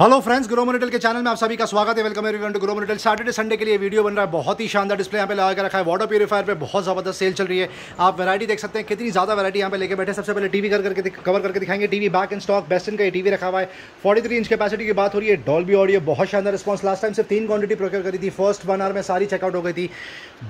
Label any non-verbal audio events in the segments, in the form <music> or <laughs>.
hello friends grow मोनिटल के channel में आप सभी का स्वागत है welcome everyone to Gromo Saturday Sunday के लिए वीडियो बन रहा है बहुत ही शानदार डिस्प्ले यहाँ पे लगा के रखा है वाटर प्यूरीफायर पे बहुत ज़बरदस्त सेल चल रही है आप वैरायटी देख सकते हैं कितनी ज़्यादा वैरायटी यहाँ पे लेके बैठे सबसे पहले टीवी कर करके कवर करके दिखाएंगे TV back in stock best का टीवी रखा हुआ है फोर्टी इंच कपैसिटी की बात हो रही है डॉल भी ऑडियो बहुत शानदार रिस्पॉस लास्ट टाइम सिर्फ तीन क्वांटिटी प्रोक्योर करी थी फर्स्ट वन आर में सारी चेकआउट हो गई थी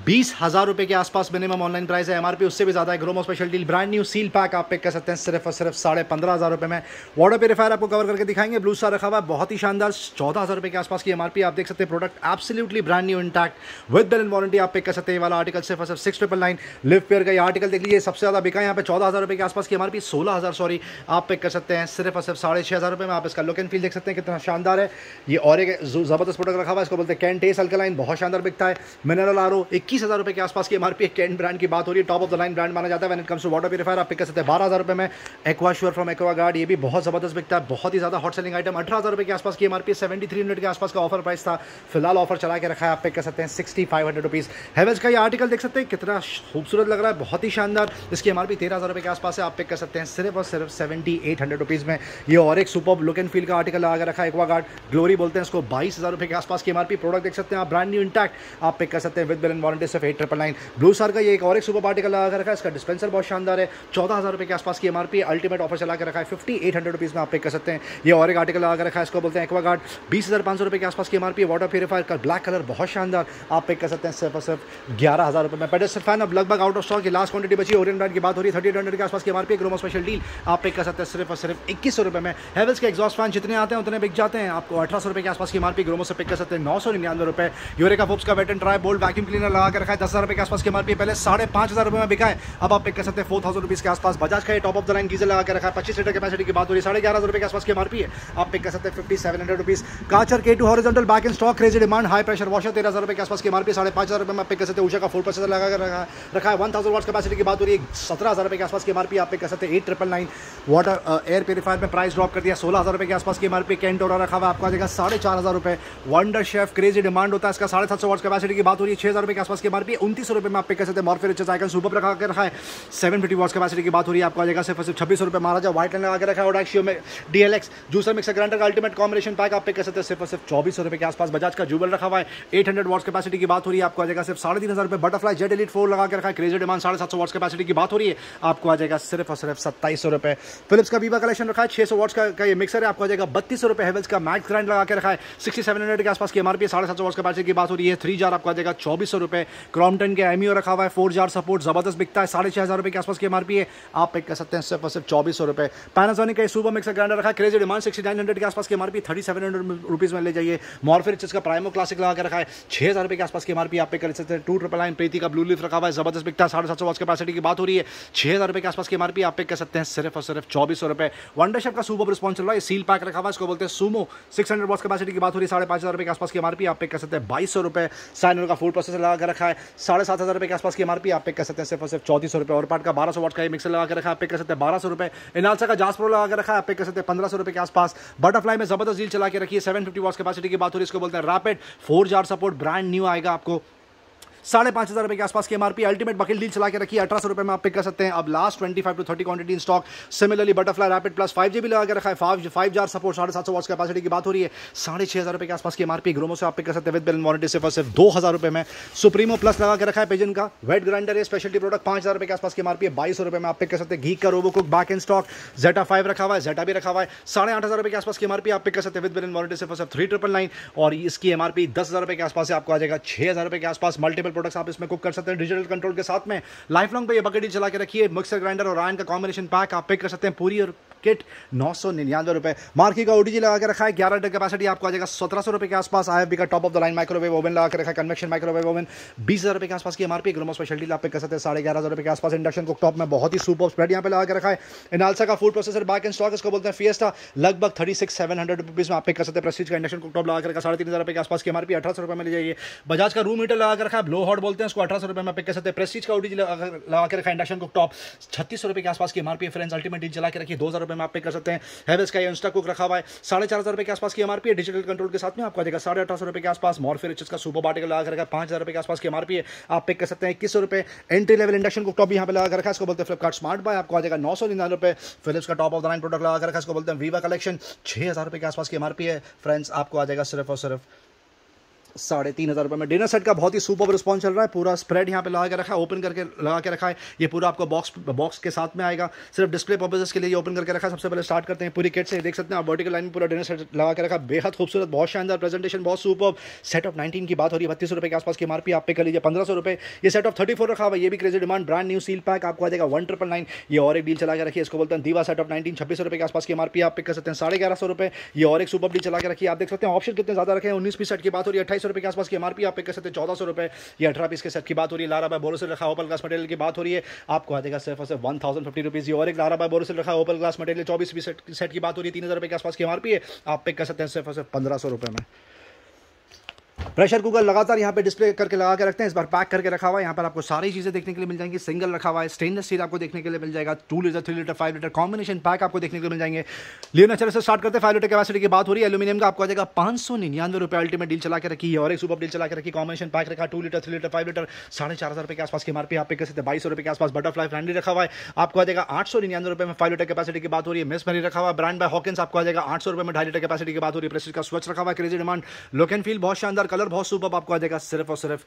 बीस हज़ार रुपये के आसपास मिनिमम ऑनलाइन प्राइस है एमआरपी उससे भी ज़्यादा है Gromo special deal brand new seal pack आप पिक कर सकते हैं सिर्फ और सिर्फ साढ़े पंद्रह हज़ार रुपये में वाटर प्यूरीफायर आपको कवर करके दिखाएंगे ब्लू स्टार रखा हुआ बहुत ही शानदार चौदह हज़ार रुपये के आसपास की एमआरपी आप देख सकते हैं product absolutely brand new intact with bill and warranty आप पे कर सकते हैं वाला आर्टिकल सिर्फ सिर्फ six triple nine Livpure का ये आर्टिकल देख लीजिए सबसे ज़्यादा बिका यहाँ पे चौदह हज़ार रुपये के आसपास की एमआरपी सोलह हज़ार सॉरी आप पे कर सकते हैं सिर्फ और सिर्फ साढ़े छः हज़ार रुपये में आप इसका लुक एंड फील देख सकते हैं कितना शानदार है ये और एक ज़बरदस्त प्रोडक्ट रखा हुआ है इसको बोलते हैं कैन टेस अल्कलाइन बहुत शानदार बिकता है मिनरल आरो इक्कीस हज़ार रुपये के आसपास की एमआरपी कैन ब्रांड की बात हो रही है top of the line brand माना जाता है when it comes to water purifier आप पे कर सकते हैं बारह हज़ार रुपये में Aquasure from Aquaguard ये भी बहुत ज़बरदस्त बिकता है बहुत ही ज़्यादा हॉट सेलिंग आइटम अठारह हज़ार रुपये के आसपास की एमआरपी सेवेंटी थ्री हंड्रेड के आसपास का ऑफर प्राइस था फिलहाल ऑफर चला के रखा है आप पे कह सकते हैं sixty five hundred rupees Havells का ये आर्टिकल देख सकते हैं कितना खूबसूरत लग रहा है बहुत ही शानदार इसकी एम आर पी तेरह हज़ार रुपये के आसपास है आप पे कह सकते हैं सिर्फ और सिर्फ सेवेंटी एट हंड्रेड रुपीज़ में ये और एक सुपर लुक एंड फील का आर्टिकल लगा के रखा है एक्वा गार्ड ग्लोरी बोलते हैं इसको बाईस हज़ार रुपये के आसपास की एमआरपी प्रोडक्ट देख सकते हैं आप ब्रांड न्यू इंटैक्ट आप पे कर सकते हैं विद बिल एंड वारंटी सिर्फ eight triple nine Blue Star का ये एक और एक सुपर आर्टिकल लगा कर रखा है इसका डिस्पेंसर बहुत शानदार है चौदह हज़ार रुपये के आसपास की एमआरपी अल्टीमेट ऑफर चला के रखा है फिफ्टी एट हंड्रेड रुपीज़ में आप पे कर सकते हैं ये और एक आर्टिकल लगा कर रखा है इसको बोलते हैं एक्वागार्ड बीस हज़ार पाँच सौ रुपये के आसपास की एमआरपी वाटर प्योरीफायर का ब्लैक कलर बहुत शानदार आप पे कर सकते हैं सिर्फ और सिर्फ ग्यारह हज़ार रुपये में पेडस्टर फैन अब लगभग आउट ऑफ स्टॉक की लास्ट क्वांटिटी बची ओरियन ब्रांड की बात हो रही है थर्टी हंड्रेड के आसपास की एमआरपी ग्रोमो स्पेशल डील आप पे कर सकते हैं सिर्फ और सिर्फ इक्कीस सौ रुपये में हेवल्स के एग्जॉस्ट फैन जितने आते हैं उतने बिक जाते हैं आपको अठारह सौ रुपये के आसपास की एमआरपी ग्रोमो से पिक कर सकते हैं नौ सौ निन्यानवे रुपये यूरेका फोप्स का wet and dry bold vacuum cleaner लगा कर रखा है दस हज़ार रुपये के आसपास की एमआरपी पहले साढ़े पाँच हज़ार रुपये में बिका है अब आप पे कर सकते हैं फोर थाउजेंड रुपीज़ के आसपास बजाज का top of the line geyser लगा कर रखा है पच्चीस लीटर कैपेसिटी की बात हो रही है साढ़े ग्यारह हज़ार रुपये के आसपास की एमआरपी है आप पे कर सकते हैं fifty seven hundred rupees Karcher K two horizontal back in stock crazy demand high pressure washer तेरह हज़ार रुपये के आसपास की मार्पी साढ़े पांच हज़ार रुपए में आप पे कर सकते हैं का फोर परसेंट लगा कर रखा रखा है वन थाउजेंड वॉट कपैसिटी की बात हो रही है सत्रह हज़ार रुपए के आसपास की मार्पी आप पे कर सकते हैं eight triple nine water air purifier में प्राइस ड्रॉप कर दिया सोलह हज़ार रुपए के आसपास की मार्पी कैंट और रखा हुआ आपका जगह साढ़े चार हज़ार रुपए वंडर शेफ क्रेजी डिमांड होता है इसका साढ़े सात सौ वॉट कपैसिटी की बात हो रही है छह हज़ार रुपए के आसपास की मार्पी उन्तीस रुपए में आप पे कर सकते हैं मॉर्फे रिचर्स आइकन सुपर रखा कर रखा है सेवन फिफ्टी वॉट कपैसिटी की बात हो रही है आपका जगह सिर्फ छब्बीस रुपए महाराजा व्हाइट लाइन लगा के रखा है और डीएलएक्स जूसर मिक्सर ग्राइंडर का अल्टीमेट हंड्रेड कॉम्बिनेशन पैक आप पे कर सकते हैं सिर्फ और सिर्फ चौबीस सौ रुपये के आसपास बजाज का जुबल रखा हुआ है एट हंड्रेड वॉट्स कैपेसिटी की बात हो रही है आपको आ जाएगा सिर्फ साढ़े तीन हज़ार रुपये बटरफ्लाई जेड एलिट फोर लगा के रखा है क्रेजी डिमांड साढ़े सात सौ वॉट्स कैपेसिटी की बात हो रही है आपको आ जाएगा सिर्फ और सिर्फ सत्ताईस सौ रुपये फिलिप्स का बीबा कलेक्शन रखा है छह सौ वॉट्स का, का ये मिक्सर है आपको आ जाएगा बत्तीस सौ रुपये हेवल्स का मैक्स ग्राइंड लगा के रखा है सिक्सटी सेवन हंड्रेड के आसपास की एमआरपी साढ़े सात सौ वॉट्स कैपेसिटी की बात हो रही है थ्री जार आपको आ जाएगा चौबीस सौ रुपये क्रॉमटन के एमओ रखा हुआ है फोर जार सपोर्ट जबरदस्त बिकता है साढ़े छह हज़ार रुपये के आसपास की एमआरपी है आप पे कर सकते हैं सिर्फ और सिर्फ चौबीस सौ रुपये पैनासोनिक का सुपर मिक्सर ग्राइंडर रखा है crazy demand sixty nine hundred के आसपास की MRP thirty seven hundred rupees में ले जाइए मॉर्फिन इसका प्राइमो क्लासिक लगा के रखा है छह हज़ार के आसपास की एमआरपी आप पे कर सकते हैं टू ट्रिपल नाइन प्रीति का ब्लू लिफ रखा हुआ है जबरदस्त बिकता है साढ़े सात सौ वाज कैपेसिटी की बात हो रही है छह हज़ार के आसपास की एमआरपी आप पे कर सकते हैं सिर्फ और सिर्फ चौबीस सौ रुपए वनडे शेप का सुपर रिस्पॉन्स चल रहा है सील पैक रखा हुआ है इसको बोलते हैं Sumo six hundred watts capacity की बात हो रही है साढ़े पांच हज़ार के आसपास की एमआरपी आप पे कर सकते हैं बाईस सौ रुपए साइनर का फूड प्रोसेसर लगा के रखा है साढ़े सात हज़ार के आसपास की एमआरपी आप पे कर सकते हैं सिर्फ और सिर्फ चौतीस सौ रुपए और पार्ट का बारह सौ वाट का मिक्सर लगा के रखा है आप पे कर सकते हैं बारह सौ रुपए इनालसा का जासप्रो लगा के रखा है आप पे कर सकते हैं पंद्रह सौ रुपए के आसपास बटरफ्लाई में जबरदस्त डील चला के रखिए सेवन फिफ्टी वॉट कैपेसिटी की बात हो रही है इसको बोलते हैं rapid four jar support brand new आएगा आपको साढ़े पांच हज़ार रुपए के आसपास की एमआरपी अल्टीमेट बकेट डील चला के रखिए अठारह सौ रुपए में आप पिक कर सकते हैं अब last twenty five to thirty quantity in stock similarly Butterfly rapid plus five G लगा के रखा है फाइव फाइव जार सपोर्ट साढ़े सात सौ वॉट कैपेसिटी की बात हो रही है साढ़े छह हज़ार रुपये के आसपास की एमआरपी ग्रोमो से आप पिक कर सकते हैं विद बिल वॉरिटी सिर्फ सिर्फ दो हज़ार रुपए में सुप्रीमो प्लस लगा के रखा है पेजन का वेट ग्राइंडर है स्पेशलिटी प्रोडक्ट पांच हज़ार रुपए के आसपास की एमआरपी है बाईस रुपए में आप पिक कर सकते हैं घी का robo cook back in stock Zeta five रखा हुआ है जेटा भी रखा हुआ है साढ़े आठ हज़ार रुपये के आसपास की एमआरपी आप पिक कर सकते हैं विद बिल वॉरिटी सिर्फ सिर्फ थ्री ट्रिपल नाइन और इसकी एमआरपी दस हज़ार रुपए के आसपास से आपको आ जाएगा छह हज़ार रुपए के आसपास मल्टीपल प्रोडक्ट्स आप इसमें कुक कर सकते हैं डिजिटल कंट्रोल के साथ में लाइफ लॉन्ग पर यह बकेट चला के रखिए मिक्सर ग्राइंडर और आयन का कॉम्बिनेशन पैक आप पिक कर सकते हैं पूरी और मार्केट नौ सौ निन्यानवे रुपए मार्केट का ओडीजी लगा के रखा है ग्यारह टन कैपेसिटी आपको आ जाएगा सत्रह सौ रुपए के आसपास आई का top of the line microwave oven लगा के रखा है कन्वेक्शन माइक्रोवेव ओवन बीस हज़ार रुपए के आसपास की एमआरपी ग्रोमो स्पेशलिटी आप पे कर सकते साढ़े ग्यारह हज़ार रुपये के आसपास इंडक्शन को टॉप में बहुत ही सुपर स्प्रेड यहाँ पे लगा के रखा है इनालसा का food processor back and stock इसको बोलते हैं फिएस्टा लगभग thirty six seven hundred rupees में आप कर सकते हैं प्रेस्टीज का इंडक्शन को टॉप लगा रखा साढ़े तीन हज़ार रुपए के आसपास की एमआरपी अठारह सौ रुपये में ले जाइए बजाज का रूम मीटर लगा रखा है ब्लो हॉट बोलते हैं उसको अठारह सौ रुपये में पे कर सकते प्रेस्टीज का ओडी लगा के रखा इंडक्शन को टॉप छत्तीस सौ रुपये के आसपास की एमआरपी फ्रेंड्स अल्टीमेट डील चला के रखिए दो हज़ार रुपये में आप पे कर सकते हैं हैवेस का ये इंस्टा कुक रखा हुआ है साढ़े चार हज़ार के आसपास की एमआरपी है डिजिटल कंट्रोल के साथ में आपको देगा साढ़े अठारह रुपए के आसपास मॉर्फिर का सुपर बाटिकल लगा रखा है पांच हज़ार के आसपास की एमआरपी है आप पे कर सकते हैं इक्कीस रुपए एंट्री लेवल इंडक्शन कुकटॉप यहाँ पे लगा रखा है इसको बोलते हैं फ्लिपकार्ट स्मार्ट बाय आपको आ जाएगा नौ सौ निन्यानवे रुपये फिलिप्स का top of the line product लगा रखा है इसको बोलते हैं वीवा कलेक्शन छह हज़ार रुपये के आसपास की एमआरपी है फ्रेंड्स आपको आ जाएगा सिर्फ और सिर्फ साढ़े तीन हज़ार रुपये में डिनर सेट का बहुत ही सुपर रिस्पॉन्स चल रहा है पूरा स्प्रेड यहाँ पे लगा के रखा है ओपन करके लगा के रखा है ये पूरा आपको बॉक्स बॉक्स के साथ में आएगा सिर्फ डिस्प्ले पर्पजेस के लिए ओपन करके रखा है सबसे पहले स्टार्ट करते हैं पूरी किट से देख सकते हैं आप वर्टिकल लाइन में पूरा डिनर सेट लगा के रखा बेहद खूबसूरत बहुत शानदार प्रेजेंटेशन बहुत सुपर सेट ऑफ नाइनटीन की बात हो रही है बत्तीस रुपये के आसपास की मारपी आप पे कर लीजिए पंद्रह सौ ये सेट ऑफ थर्टी फोर रखा हुआ ये भी crazy demand brand new seal pack आपको आ जाएगा वन ट्रिपल नाइन ये और एक डील चला के रखिए इसको बोलते हैं दीवा सेट ऑफ नाइनटीन छब्बीस रुपये के आसपास की मारपी आप पे कर सकते हैं साढ़े ग्यारह सौ रुपए ये और एक सुपर डील चला के रखिए आप देख सकते हैं ऑप्शन कितने ज़्यादा रखे हैं उन्नीस पी सेट की बात हो रही है सौ रुपये के आसपास की एमआरपी आप पे कर सकते हैं चौदह सौ रुपये या अठारह पीस के सेट की बात हो रही है लारा बाय बोरोसिल रखा ओपल ग्लास मटेरियल की बात हो रही है आपको आ जाएगा सिर्फ सिर्फ वन थाउजेंड फिफ्टी रुपीज़ और एक लारा बाय बोरोसिल रखा ओपल ग्लास मटेरियल चौबीस पीस सेट की बात हो रही है तीन हज़ार रुपये के आसपास की एमआरपी है आप पे कर सकते हैं सिर्फ सिर्फ पंद्रह सौ रुपये में प्रेशर कुकर लगातार यहाँ पे डिस्प्ले करके लगा के रखते हैं इस बार पैक करके रखा हुआ है यहाँ पर आपको सारी चीज़ें देखने के लिए मिल जाएंगी सिंगल रखा हुआ है स्टेनलेस स्टील आपको देखने के लिए मिल जाएगा two litre three litre five litre combination pack आपको देखने के लिए मिल जाएंगे लेना अच्छा से स्टार्ट करते हैं फाइव लीटर कैपेसिटी की बात हो रही है एलुमिनियम का आपको आ जाएगा पांच सौ निन्यानवे रुपये अल्टीमेट डील चला के रखी है और एक सुपर डील चला के रखी कॉम्बिनेशन पैक रखा two litre three litre five litre साढ़े चार हज़ार रुपये के आसपास की मार्पी आप पे कैसे बाईस सौ रुपये के आसपास बटरफ्लाई फ्रेंडली रखा हुआ है आपको आ जाएगा आठ सौ निन्यानवे रुपये में फाइव लीटर कैपेसिटी की बात हो रही है मिस मरी रखा हुआ ब्रांड बाय हॉकिस आपको आ जाएगा आठ सौ रुपये में ढाई लीटर कैपेसिटी की बात हो रही है प्रेसिड का स्वच्छ रखा हुआ crazy demand look and feel बहुत शानदार कलर बहुत सुपर आपको आ जाएगा सिर्फ और सिर्फ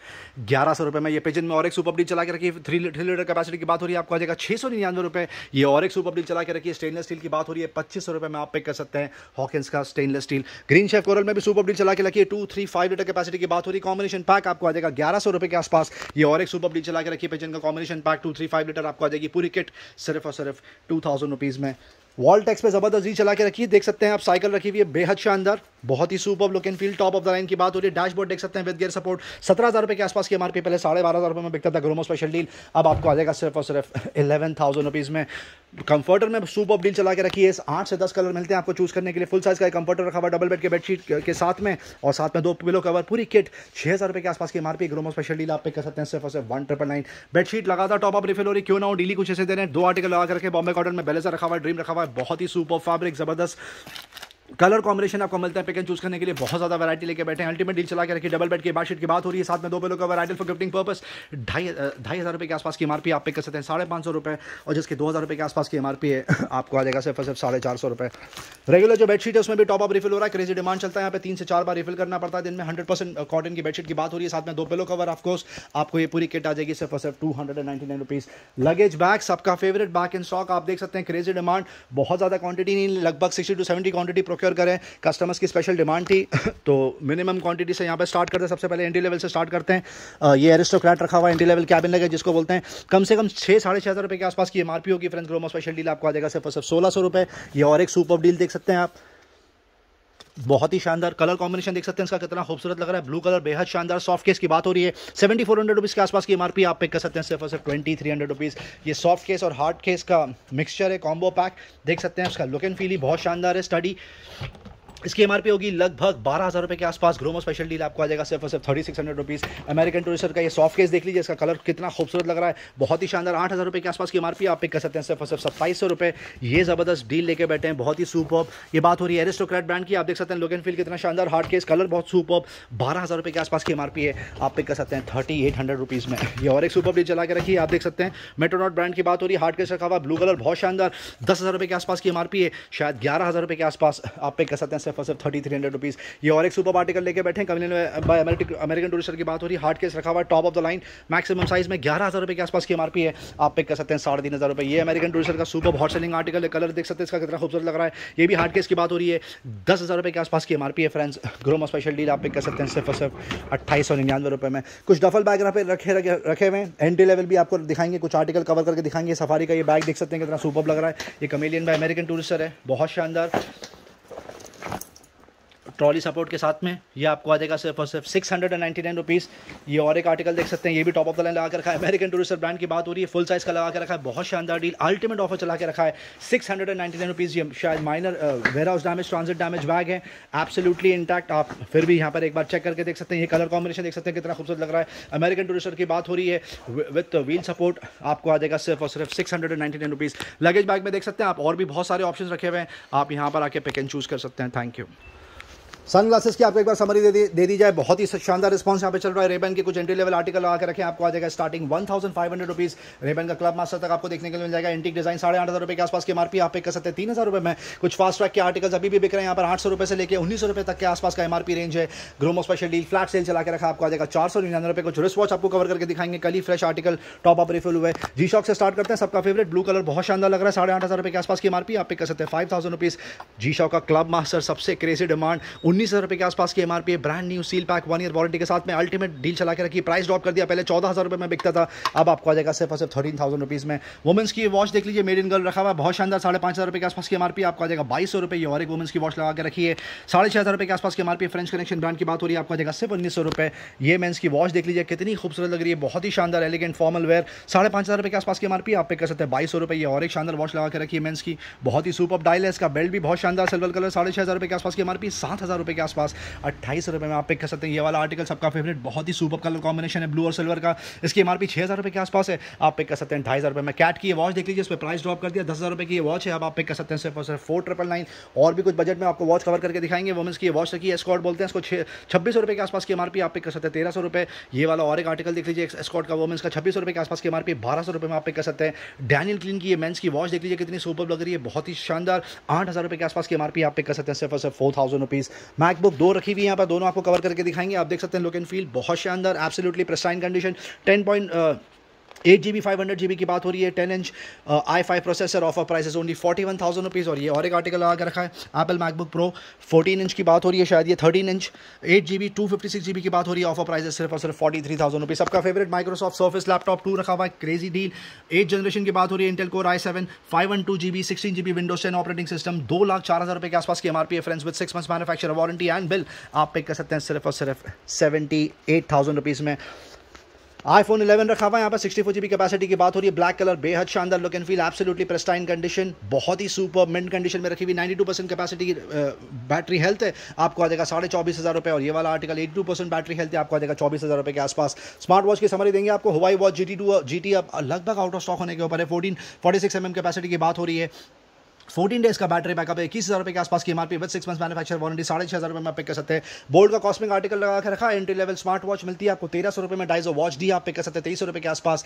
ग्यारह सौ रुपये में ये पेजन में और एक सुपर डील चला के रखिए थ्री थ्री लीटर कैपेसिटी की बात हो रही है आपको आ जाएगा छः सौ निन्यानवे रुपये ये और एक सुपर डील चला के रखिए स्टेनलेस स्टील की बात हो रही है पच्चीस सौ रुपये में आप पे कर सकते हैं हॉकिस का stainless steel green chef coral में भी सुपर डील चला के रखिए two three five litre capacity की बात हो रही है कॉम्बिनेशन पैक आपको आ जाएगा ग्यारह सौ रुपये के आसपास ये और एक सुपर डील चला के रखिए पेजन का combination pack two three five litre आपको आ जाएगी पूरी किट सिर्फ और सिर्फ टू थाउजेंड रुपीज़ में वॉल टैक्स पे ज़बरदस्त जी चला के रखी है देख सकते हैं आप साइकिल रखी हुई है बेहद शानदार बहुत ही super look and feel top of the line की बात हो रही है डैशबोर्ड देख सकते हैं विद गियर सपोर्ट सत्रह हज़ार रुपये के आसपास की एमआरपी पहले साढ़े बारह हज़ार रुपए में बिकता था ग्रोमो स्पेशल डील अब आपको आ जाएगा सिर्फ और सिर्फ इलेवन थाउजेंड रुपीज़ में कंफर्टर में सुपर डील चला के रखिए इस आठ से दस कलर मिलते हैं आपको चूज़ करने के लिए फुल साइज़ का कंफर्टर रखा हुआ डबल बेड के बेडशीट के साथ में और साथ में दो पिलो कवर पूरी किट छह हज़ार रुपये के आसपास की एमआरपी ग्रोमो स्पेशल डील आप पे कर सकते हैं सिर्फ और सिर्फ वन ट्रिपल नाइन बेडशीट लगातार टॉप अप रिफिल हो रही क्यों ना हो डीली कुछ ऐसे दे रहे हैं दो आर्टिकल लगा करके बॉम्बे कॉटन में बेलेसर रखा हुआ ड्रीम रखा हुआ है बहुत ही सुपर फैब्रिक ज़बरदस्त कलर कॉम्बिनेशन आपको मिलता है पिक एंड चूज करने के लिए बहुत ज्यादा वैरायटी लेके बैठे हैं अल्टीमेट डील चला के रखिए डबल बेड की बेडशीट की बात हो रही है साथ में दो पिलो का वैराइटल फॉर गिफ्टिंग पर्पस ढाई ढाई हज़ार रुपये के आसपास की एमआरपी आप पिक कर सकते हैं साढ़े पांच सौ रुपये और जिसके दो हज़ार रुपये के आसपास की एमआरपी है <laughs> आपको आ जाएगा सिर्फ सिर्फ साढ़े चार सौ रुपये रेगुलर जो बेडशीट है उसमें भी टॉप अप रिफिल हो रहा है क्रेजी डिमांड चलता है यहाँ पे तीन से चार बार रिफिल करना पड़ता है दिन में हंड्रेड परसेंट कॉटन की बेडशीट की बात हो रही है साथ में दो पिलो कवर ऑफकोर्स आपको ये पूरी किट आ जाएगी सिर्फ सिर्फ two hundred and ninety nine rupees luggage bag सबका फेवरेट बैग इन स्टॉक आप देख सकते हैं क्रेजी डिमांड बहुत ज़्यादा क्वांटिटी नहीं लगभग sixty to seventy quantity procure करें कस्टमर्स की स्पेशल डिमांड थी <laughs> तो मिनिमम क्वांटिटी से यहाँ पर स्टार्ट करते हैं सबसे पहले एंटी लेवल से स्टार्ट करते हैं ये एरिस्टोक्रेट रखा हुआ एंटी लेवल कैबिन लगे जिसको बोलते हैं कम से कम छः साढ़े छः हज़ार रुपये के आसपास की एमआरपी होगी फ्रेंड्स ग्रोमो स्पेशल डील आपको आ जाएगा सिर्फ सिर्फ सोलह सौ रुपये ये और एक सुपर डील देख सकते हैं आप बहुत ही शानदार कलर कॉम्बिनेशन देख सकते हैं इसका कितना खूबसूरत लग रहा है ब्लू कलर बेहद शानदार सॉफ्ट केस की बात हो रही है सेवेंटी फोर हंड्रेड रुपीज़ के आसपास की एमआरपी आप पिक कर सकते हैं सिर्फ और सिर्फ ट्वेंटी थ्री हंड्रेड रुपीज़ ये सॉफ्ट केस और हार्ड केस का मिक्सचर है कॉम्बो पैक देख सकते हैं उसका लुक एंड फील ही बहुत शानदार है स्टडी इसकी एम होगी लगभग बारह हज़ार रुपये के आसपास ग्रोमो स्पेशल डील आपको आ जाएगा सिर्फ और सिर्फ thirty six hundred rupees American Tourister का ये सॉफ्ट केस देख लीजिए इसका कलर कितना खूबसूरत लग रहा है बहुत ही शानदार आठ हज़ार रुपये के आसपास की एम आप पिक कर सकते हैं सिर्फ और सिर्फ सत्ताईस सौ रुपये ये ज़बरदस्त डील लेके बैठे हैं बहुत ही सूपॉप ये बात हो रही है एरिस्टोक्रेट ब्रांड की आप देख सकते हैं लुक एंड फील कितना शानदार हार्ड केस कलर बहुत सूपॉप बारह हज़ार रुपये के आसपास की एम है आप पिक कर सकते हैं थर्टी एट हंड्रेड रुपीज़ में ये और एक सुपर डील चला के रखिए आप देख सकते हैं मेट्रोनॉट ब्रांड की बात हो रही है हार्ड केस रखा हुआ ब्लू कलर बहुत शानदार दस हज़ार रुपये के आसपास की एम है शायद ग्यारह हज़ार रुपये के आसपास आप पिक कर सकते हैं सिर्फ एस थर्टी थ्री हंड्रेड रुपीज़ ये और एक सुपर आर्टिकल लेके बैठे कंपनी बाय अमेरिकन टूरिस्टर की बात हो रही है हार्ड केस रखा हुआ है top of the line maximum size में ग्यारह हज़ार रुपये के आसपास की एम है आप पिक कर सकते हैं साढ़े तीन हज़ार रुपये ये अमेरिकन टूरिस्टर का सुपर हॉट सेलिंग आर्टिकल है कलर देख सकते हैं इसका कितना खूबसूरत लग रहा है ये भी हार्ड केस की बात हो रही है दस हज़ार रुपये के आसपास की एम है फ्रेंड्स ग्रोमो स्पेशल डील आप पिक कर सकते हैं सिर्फ और सिर्फ अट्ठाईस सौ निन्यानवे रुपये में कुछ डफल बैग रखे रखे रखे हुए एंट्री लेवल भी आपको दिखाएंगे कुछ आर्टिकल कवर करके दिखाएंगे सफारी का ये बैग देख सकते हैं कितना सुपर लग रहा है ये कमेलियन बाय अमेरिकन टूरिस्टर है बहुत शानदार ट्रॉली सपोर्ट के साथ में ये आपको आ जाएगा सिर्फ और सिर्फ six hundred and ninety nine rupees ये और एक आर्टिकल देख सकते हैं ये भी टॉप ऑफ द लाइन लगा के रखा है अमेरिकन टूरिस्टर ब्रांड की बात हो रही है फुल साइज़ का लगा के रखा है बहुत शानदार डील अल्टीमेट ऑफर चला के रखा है six hundred and ninety nine rupees ये शायद minor warehouse damage transit damage bag है एब्सोल्यूटली इंटैक्ट आप फिर भी यहाँ पर एक बार चेक करके देख सकते हैं ये कलर कॉम्बिनेशन देख सकते हैं कितना खूबसूरत लग रहा है अमेरिकन टूरिस्टर की बात हो रही है विथ व्हील सपोर्ट आपको आ जाएगा सिर्फ और सिर्फ six hundred and ninety nine rupees luggage bag में देख सकते हैं आप और भी बहुत सारे ऑप्शन रखे हुए हैं आप यहाँ पर आके पिक एंड चूज़ कर सकते हैं थैंक यू सनग्लासेस की आपको एक बार समरी दे दी दे दी जाए बहुत ही शानदार रिस्पांस यहाँ पे चल रहा है रेबन के कुछ एंट्री लेवल आर्टिकल लगा के रखें आपको आ जाएगा starting one thousand five hundred rupees Rayban का क्लब मास्टर तक आपको देखने के लिए मिल जाएगा एंटिक डिजाइन साढ़े आठ हज़ार के आसपास की एमआरपी आप पे कर सकते हैं तीन हज़ार में कुछ फास्ट ट्रैक के आर्टिकल्स अभी भी बिक रहे हैं यहाँ पर आठ सौ रुपये से लेकर उन्नीस सौ रुपये तक के आसपास का एमआरपी रेंज है Gromo special deal flat sale चला के रखा आपको आ जाएगा चार सौ निन्यानवे रुपये कुछ रिस्ट वॉच आपको कवर करके दिखाएंगे कल ही fresh article top of refill हुए जी शॉक से स्टार्ट करते हैं सबका फेवरेट ब्लू कलर बहुत शानदार लग रहा है साढ़े आठ हज़ार रुपये के आसपास की एमआरपी आप पे कर सकते हैं five thousand rupees G shock का क्लब मास्टर सबसे क्रेजी डिमांड उन्नीस हज़ार रुपये के आसपास की एमआरपी है brand new seal pack one year warranty के साथ में अल्टीमेट डील चला के रखी प्राइस ड्रॉप कर दिया पहले चौदह हज़ार रुपये में बिकता था अब आपको आ जाएगा सिर्फ और सिर्फ थर्टीन थाउजेंड रुपीज़ में वुमेंस की वॉच देख लीजिए मेड इन गर्ल रखा हुआ बहुत शानदार साढ़े पाँच हज़ार रुपए के आसपास की एमआरपी आपको आ जाएगा बाईस सौ रुपये और एक वुमेंस की वॉच लगा के रखी है साढ़े छः हज़ार रुपए के आसपास की एमआरपी फ्रेंच कनेक्शन ब्रांड की बात हो रही है आपको आ जाएगा सिर्फ उन्नीस सौ रुपये ये मेन्स की वॉच देख लीजिए कितनी खूबसूरत लग रही है बहुत ही शानदार एलिगेंट फॉर्मल वेयर साढ़े पाँच हज़ार रुपए के आसपास की एमआरपी आप पे कर सकते हैं बाईस सौ रुपये और एक शानदार वॉच लगा के रखी है मेन्स की बहुत ही सुपर डायल है इसका बेल्ट भी बहुत शानदार सिल्वर कलर साढ़े छः हज़ार रुपये के आसपास की एमआरपी सात हज़ार रुपए के आसपास अट्ठाईस रुपए में आप पिक कर सकते हैं ये वाला आर्टिकल सबका फेवरेट बहुत ही सुपर कलर कॉम्बिनेशन है ब्लू और सिल्वर का इसकी एम आर पी हज़ार के आसपास है आप पिक कर सकते हैं ढाई हज़ार में कैट की वॉच देख लीजिए इस पर प्राइस ड्रॉप कर दिया दस हज़ार की वॉच है अब आप पिक कर सकते हैं सिर्फ सिर्फ फोर ट्रिपल नाइन और भी कुछ बजट में आपको वॉच कवर करके दिखाएंगे वुमेंस की वॉच रखी है स्कॉट बोलते हैं इसको छब्बीस रुपए के आसपास की एम आप पिक कर सकते हैं तेरह सौ रुपए ये वाला और एक आर्टिकल देख लीजिए स्कॉट का वुमेंस का छब्बीस रुपए के आसपास की एम बारह सौ रुपए में आप पिक कर सकते हैं डैनियल क्लीन की मेंस की वॉच देख लीजिए कितनी सुपर लग रही है बहुत ही शानदार आठ हज़ार रुपए के आसपास की एम आप पिक कर सकते हैं सिर्फ सिर्फ फोर थाउजेंड रुपीज़ मैकबुक दो रखी हुई यहाँ पर दोनों आपको कवर करके दिखाएंगे आप देख सकते हैं लुक एंड फील बहुत शानदार absolutely pristine condition ten point eight G B five hundred G B की बात हो रही है ten inch i five processor offer price is only forty one thousand rupees और ये और एक आर्टिकल लगा रखा है Apple MacBook Pro fourteen inch की बात हो रही है शायद ये thirteen inch eight G B two fifty six G B की बात हो रही है ऑफर प्राइस सिर्फ और सिर्फ फोर्टी थ्री थाउजेंड रुपीज़ सबका favourite Microsoft Surface laptop two रखा हुआ है क्रेजी डील एट जनरेशन की बात हो रही है Intel Core i seven five one two G B sixteen G B Windows ten operating system दो लाख चार हज़ार रुपये के आसपास की M R P friends with six month manufacture warranty and bill आप पे कर सकते हैं सिर्फ और सिर्फ सेवेंटी एट थाउजेंड रुपीज़ में आईफोन 11 रखा हुआ है यहाँ पर सिक्सटी जी बी कैपेसिटी की बात हो रही है ब्लैक कलर बेहद शानदार look and feel absolutely pristine condition बहुत ही सुपर मिंट कंडीशन में रखी हुई 92 परसेंट कैपेसिटी की बैटरी हेल्थ है आपको आ जाएगा साढ़े चौबीस हज़ार रुपये और ये वाला आर्टिकल 82 परसेंट बैटरी हेल्थ है आपको आ जाएगा चौबीस हज़ार रुपये के आसपास स्मार्ट वॉच की समरी देंगे आपको हवाई वॉच जी टी अब लगभग आउट ऑफ स्टॉक होने के ऊपर है fourteen forty six M capacity की बात हो रही है फोर्टीन डेज का बैटरी बैकअप इक्कीस हज़ार रुपए के आसपास की MRP with six month manufacture warranty साढ़े छह हज़ार रुपये में पिक कर सकते हैं बोल्ड का कॉस्मिक आर्टिकल लगा के रखा एंट्री लेवल स्मार्ट वॉच मिलती है आपको तेरह सौ रुपये में डाइजो वॉच डी आप पिक कर सकते हैं तेईस रुपए के आसपास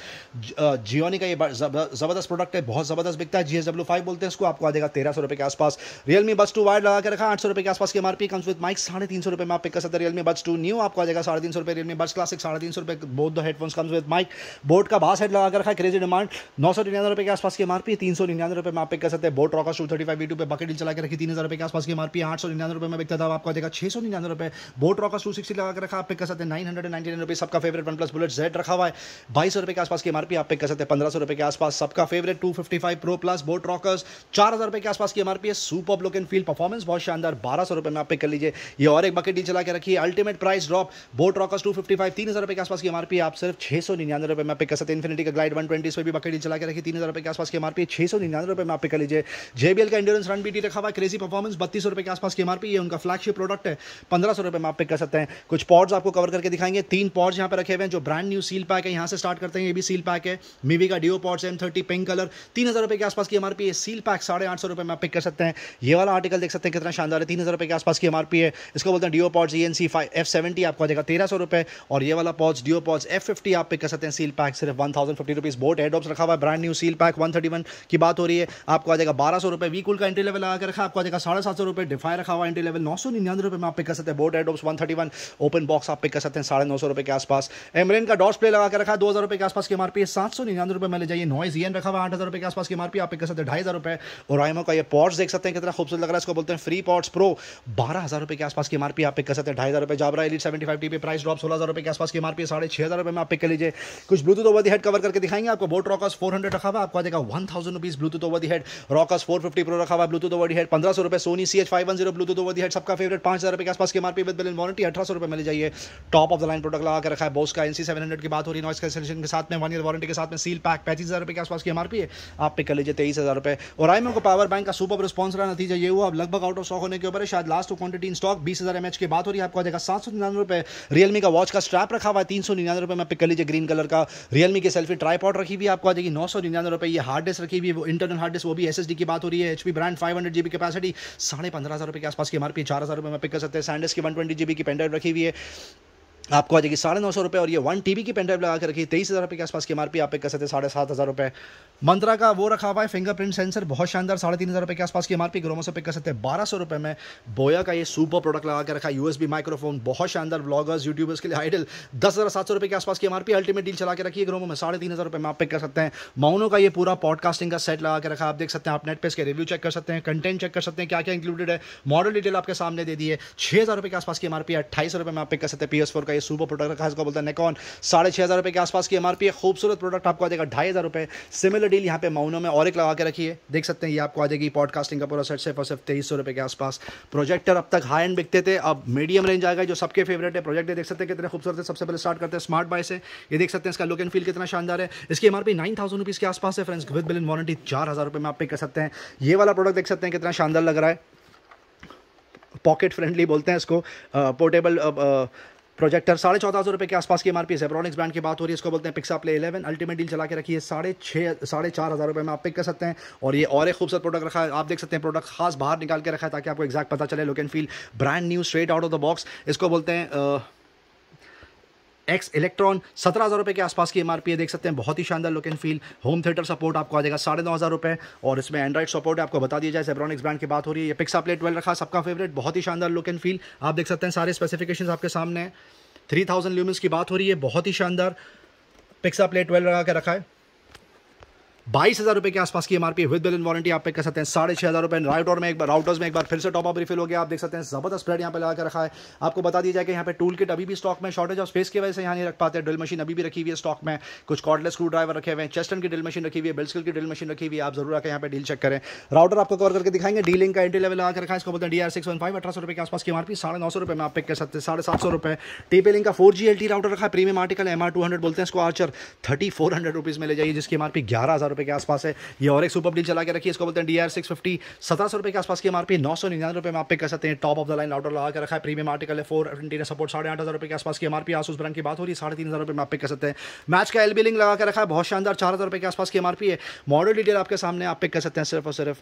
जियोनी का ये जबरदस्त प्रोडक्ट है बहुत ज़बरदस्त बिकता है जीएसडब्ल्यू फाइव बोलते हैं इसको आपको आ जाएगा तेरह सौ रुपए के आसपास रियलमी बस टू वायर लगा के रखा आठ सौ रुपये के आसपास की एमआरपी कम्स विद माइक साढ़े तीन सौ रुपए में आप पिक कर सकते हैं रियलमी बस टू न्यू आपको आ जाएगा साढ़े तीन सौ रुपए रियलमी बस क्लासिक साढ़े तीन सौ रुपये बोध दो headphones comes with mic boAt का बास हेड लगा के रखा क्रेजी डिमांड नौ सौ निन्यानवे रुपये के आसपास की एमआरपी तीन सौ निन्यानवे रुपये में आप पिक कर सकते हैं boAt Rockerz two thirty five पे बकेट डील चला के रखी तीन हज़ार रुपए के आसपास की एमआरपी आठ सौ निन्यानवे रुपए में बिकता था आपको देखा छह सौ निन्यानवे रुपए बोट रॉकस टू सिक्सटी लगा के रखा आप पे कर सकते नाइन हंड्रेड नाइन्टी नाइन रुपए सबका favourite OnePlus Bullet Z रखा हुआ है बाईस रुपए के आसपास की एमआरपी आप पे कर सकते पंद्रह सौ रुपये के आसपास सबका favourite two fifty five pro plus boAt Rockerz चार हज़ार रुपए के आसपास की एमआरपी है super look and feel performance बहुत शानदार बारह सौ रुपए में आप पिक कर लीजिए ये और एक बकेट डील चला के रखिए ultimate price drop boAt Rockerz two fifty five तीन हज़ार रुपए के आसपास की एमआरपी आप सिर्फ छह सौ निन्यानवे रुपए में पिक कर सकते इन्फिनिटी का ग्लाइड वन ट्वेंटी इस भी बकेट डील चला के रखी तीन हज़ार रुपए के आसपास की एमआरपी छह सौ निन्यानवे रुपए में आप पिक कर लीजिए जेबीएल का इंडोरेंस रन बीटी रखा हुआ क्रेजी परफॉर्मेंस बत्तीस रुपए के आसपास की एमआरपी ये उनका फ्लैगशिप प्रोडक्ट है पंद्रह सौ रुपए में आप पिक कर सकते हैं कुछ पॉड्स आपको कवर करके दिखाएंगे तीन पॉड्स यहाँ पे रखे हुए हैं जो ब्रांड न्यू सील पैक है यहाँ से स्टार्ट करते हैं ये भी सील पैक है मीवी का DuoPods M thirty pink colour तीन हज़ार रुपए के आसपास की एमआरपी है सील पैक साढ़े आठ सौ रुपए में आप पिक कर सकते हैं ये वाला आर्टिकल देख सकते हैं कितना शानदार है तीन हज़ार रुपये के आसपास की एमआरपी है इसको बोलते हैं DuoPods E N C five F seventy आपको आ जाएगा तेरह सौ रुपए और ये वाला pods DuoPods F fifty आप पिक कर सकते हैं सील पैक सिर्फ one thousand fifty rupees boAt Airdopes रखा हुआ है brand new seal pack one thirty one की बात हो रही है आपको आ जाएगा बारह सौ रुपए वी कुल का एंट्री लेवल लगा के रखा आपको आ साढ़े सात सौ रुपए डिफाई रखा हुआ एंट्री लेवल नौ सौ निन्यानवे रुपए में आप पिक कर सकते हैं boAt Airdopes one thirty one open box आप पिक कर सकते हैं साढ़े नौ सौ रुपए के आसपास एमरेन का डॉट प्ले लगा के रखा दो हज़ार रुपए के आसपास की मारपी सात सौ निन्यानवे रुपए में ले जाइए नॉइज ये रखा हुआ आठ हज़ार रुपए के आसपास की मारपी आप पिक कर सकते हैं ढाई हज़ार रुपए और आईमो का ये पॉट्स देख सकते हैं कितना खूबसूरत लग रहा है इसको बोलते हैं फ्री पॉट्स प्रो बारह हज़ार रुपए के आसपास की मारपी आप पिक कर सकते हैं ढाई हज़ार रुपए Jabra Elite seventy five TP price drop सोलह हज़ार रुपए के आसपास की मारपी साढ़े छह हज़ार रुपए में आप पिक कर लीजिए कुछ Bluetooth over the head cover करके दिखाएंगे आपको बोट रॉकर्स फोर हंड्रेड रखा हुआ आपको आ जाएगा one thousand rupees Bluetooth over the head Rockerz four fifty pro रखा हुआ ब्लूटूथ ओवर हेड पंद्रह सौ रुपए Sony C H five one zero Bluetooth over head सबका फेवरेट पांच हज़ार रुपये के आसपास के मार्पी विद बिलिन वारंटी अठारह सौ रुपए मिल जाइए top of the line product लगा के रखा है बोस का एनसी सेवन हंड्रेड की बात हो रही है नॉइस कैंसलेशन के साथ में वन ईयर वारंटी के साथ में सील पैक पैंतीस हज़ार रुपये के आसपास की एम है आप पे कर लीजिए तेईस हज़ार रुपए और आई मेरे को पावर बैंक का सुपर रिस्पॉन्स रहा नतीजा ये हुआ अब लगभग आउट ऑफ स्टॉक होने के ऊपर शायद लास्ट क्वांटिटी इन स्टॉक बीस हज़ार एमएच की बात हो रही है आपको देगा सात सौ निन्यानवे रुपए रियलमी का वॉच का स्ट्रैप रखा हुआ है तीन सौ निन्यानवे रुपए में पिक कर लीजिए ग्रीन कलर का रियलमी की सेल्फी ट्राईपॉड रखी हुई आपको आ जाएगी नौ सौ निन्यानवे रुपए ये हार्ड डिस्क रखी हुई वो इंटरनल हार्ड डिस्क वो भी एस की बात बात हो रही है H brand five hundred G B capacity साढ़े पंद्रह हज़ार रुपये के आसपास की एम आर पी चार हज़ार रुपये में पिक कर सकते हैं सैंडस की वन ट्वेंटी जी की पेंडर रखी हुई है आपको आ जाएगी साढ़े नौ सौ रुपये और ये one T B pen drive लगा के रखी तेईस हज़ार रुपये के आसपास की एमआरपी आप कर सकते हैं साढ़े सात हज़ार रुपये मंत्रा का वो रखा हुआ है फिंगरप्रिंट सेंसर बहुत शानदार साढ़े तीन हज़ार रुपये के आसपास की पी ग्रोमो से पिक कर सकते हैं बारह सौ रुपये में बोया का ये सुपर प्रोडक्ट लगा के रखा है यूएसबी माइक्रोफोन बहुत शानदार ब्लॉगर्स यूट्यूबर्स के लिए आइडल दस हज़ार सात सौ रुपये के आसपास की एमआरपी अल्टीमेट डील चला के रखी है ग्रोमो में साढ़े तीन हज़ार रुपये में आप पिक कर सकते हैं माउनो का ये पूरा पॉडकास्टिंग का सेट लगा के रखा आप देख सकते हैं आप नेट पे इसके रिव्यू चेक कर सकते हैं कंटेंट चेक कर सकते हैं क्या क्या इंक्लूडेड है मॉडल डिटेल आपके सामने दे दिए छः हज़ार रुपये के आसपास की एमआरपी अट्ठाईस रुपये में आप पे कर सकते हैं पी एस फोर का ये सुपर प्रोडक्ट रखा है इसको बोलता है नेकॉन साढ़े छः हज़ार रुपये के आसपास की एमआरपी है खूबसूरत प्रोडक्ट आपको आ जाएगा ढाई हज़ार रुपये सिमिलर डील यहाँ पे माउनो में और एक लगा के रखिए देख सकते हैं ये आपको आ जाएगी पॉडकास्टिंग का पूरा सेट सिर्फ और सिर्फ तेईस सौ रुपये के आसपास प्रोजेक्टर अब तक हाई एंड बिकते थे अब मीडियम रेंज आएगा जो सबके फेवरेट है प्रोजेक्ट देख सकते हैं कितने खूबसूरत है सबसे पहले स्टार्ट करते हैं स्मार्ट बाय से ये देख सकते हैं इसका लुक एंड फील कितना शानदार है इसकी एमआरपी नाइन थाउजेंड रुपीज़ के आसपास है friends with bill in warranty चार हज़ार रुपये में आप पे कर सकते हैं ये वाला प्रोडक्ट देख सकते हैं कितना शानदार लग रहा है पॉकेट फ्रेंडली बोलते हैं इसको पोर्टेबल प्रोजेक्टर साढ़े चौदह सौ रुपये के आसपास की एमआरपी है ब्रॉनिक्स ब्रांड की बात हो रही है इसको बोलते हैं Pixa play eleven ultimate deal चला के रखिए साढ़े छः साढ़े चार हज़ार रुपये में आप पिक कर सकते हैं और ये और एक खूबसूरत प्रोडक्ट रखा है आप देख सकते हैं प्रोडक्ट खास बाहर निकाल के रखा है ताकि आपको एक्जैक्ट पता चले look and feel brand new straight out of the box इसको बोलते हैं एक्स इलेक्ट्रॉन सत्रह हज़ार रुपये के आसपास की एमआरपी है देख सकते हैं बहुत ही शानदार look and feel home theatre support आपको आ जाएगा साढ़े नौ हज़ार रुपये और इसमें एंड्रॉइड सपोर्ट है आपको बता दिया जाए सेब्रॉनिक्स ब्रांड की बात हो रही है ये पिक्सा प्लेट वेल रखा सबका फेवरेट बहुत ही शानदार लुक एंड फील आप देख सकते हैं सारे स्पेसिफिकेशन आपके सामने हैं थ्री थाउजेंड ल्यूमिन्स की बात हो रही है बहुत ही शानदार पिक्सा प्लेट वेल लगा के रखा है बाईस हज़ार रुपए के आसपास की MRP with bill in warranty आप पे कर सकते हैं साढ़े छह हज़ार रुपए राउटर में एक बार राउटर्स में एक बार फिर से टॉप अप रिफिल हो गया आप देख सकते हैं जबरदस्त स्प्रेड यहाँ पे लगा के रखा है आपको बता दिया जाए कि यहाँ पे टूल किट अभी भी स्टॉक में शॉर्टेज ऑफ स्पेस की वजह से यहाँ नहीं रख पाते ड्रिल मशीन अभी भी रखी हुई है स्टॉक में कुछ कॉर्डलेस स्क्रू ड्राइवर रखे हुए चेस्टन की ड्रिल मशीन रखी हुई है बिल्सकिल की ड्रिल मशीन रखी हुई है आप जरूर आकर यहाँ पे डील चेक करें राउटर आपको कवर करके दिखाएंगे डीलिंग का एंट्री लेवल लगा रखा है इसको बोलते हैं D R six one five अठारह सौ रुपये के आसपास की एमआरपी साढ़े नौ सौ रुपये में आप पे कर सकते हैं साढ़े सात सौ रुपये टीपे का four G L T router रखा है premium article M R two hundred बोलते हैं इसको Archer thirty four hundred rupees में ले जाइए जिसकी एमआरपी ग्यारह हज़ार रुपए के आसपास है ये और एक सुपर डील चला के रखिए इसको बोलते हैं डी आर सिक्स फिफ्टी सत्रह सौ रुपये के आसपास की एम आर पी नौ सौ निन्यानवे रुपए में आप पे कर सकते हैं top of the line router लगा के रखा है प्रीमियम आर्टिकल है फोर ट्वेंटी ने सपोर्ट साढ़े आठ हज़ार रुपए के आसपास की M R P Asus brand की बात हो रही है साढ़े तीन हज़ार रुपए में आप पे कर सकते हैं मैच का एल बिलिंग लगा के रखा है बहुत शानदार चार हज़ार रुपए के आसपास की एम आर पी है मॉडल डिटेल आपके सामने आप पे कर सकते हैं सिर्फ और सिर्फ